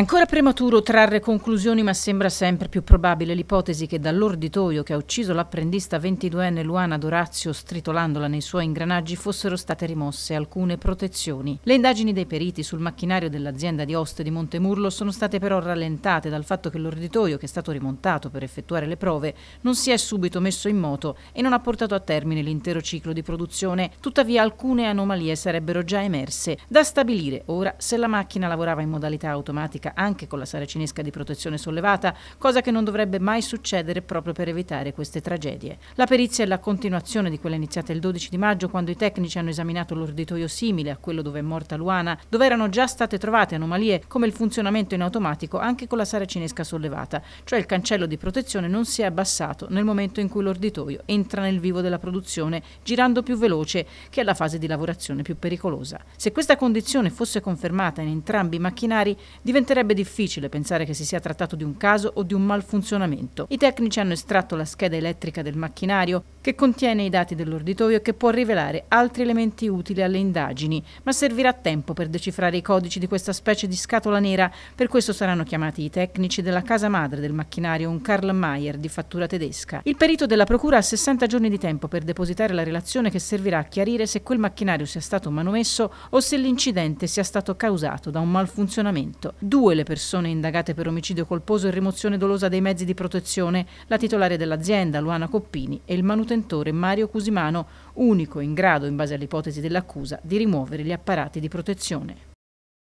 ancora prematuro trarre conclusioni, ma sembra sempre più probabile l'ipotesi che dall'orditoio che ha ucciso l'apprendista 22enne Luana Dorazio stritolandola nei suoi ingranaggi fossero state rimosse alcune protezioni. Le indagini dei periti sul macchinario dell'azienda di Oste di Montemurlo sono state però rallentate dal fatto che l'orditoio che è stato rimontato per effettuare le prove non si è subito messo in moto e non ha portato a termine l'intero ciclo di produzione. Tuttavia alcune anomalie sarebbero già emerse. Da stabilire ora se la macchina lavorava in modalità automatica Cinesca, anche con la saracinesca di protezione sollevata, cosa che non dovrebbe mai succedere proprio per evitare queste tragedie. La perizia è la continuazione di quella iniziata il 12 di maggio quando i tecnici hanno esaminato l'orditoio simile a quello dove è morta Luana, dove erano già state trovate anomalie come il funzionamento in automatico anche con la saracinesca sollevata, cioè il cancello di protezione non si è abbassato nel momento in cui l'orditoio entra nel vivo della produzione, girando più veloce che alla fase di lavorazione più pericolosa. Se questa condizione fosse confermata in entrambi i macchinari, diventerebbe risulterebbe difficile pensare che si sia trattato di un caso o di un malfunzionamento. I tecnici hanno estratto la scheda elettrica del macchinario che contiene i dati dell'orditoio e che può rivelare altri elementi utili alle indagini, ma servirà tempo per decifrare i codici di questa specie di scatola nera, per questo saranno chiamati i tecnici della casa madre del macchinario, un Karl Mayer di fattura tedesca. Il perito della procura ha 60 giorni di tempo per depositare la relazione che servirà a chiarire se quel macchinario sia stato manomesso o se l'incidente sia stato causato da un malfunzionamento. Due due le persone indagate per omicidio colposo e rimozione dolosa dei mezzi di protezione, la titolare dell'azienda Luana Coppini e il manutentore Mario Cusimano, unico in grado, in base all'ipotesi dell'accusa, di rimuovere gli apparati di protezione.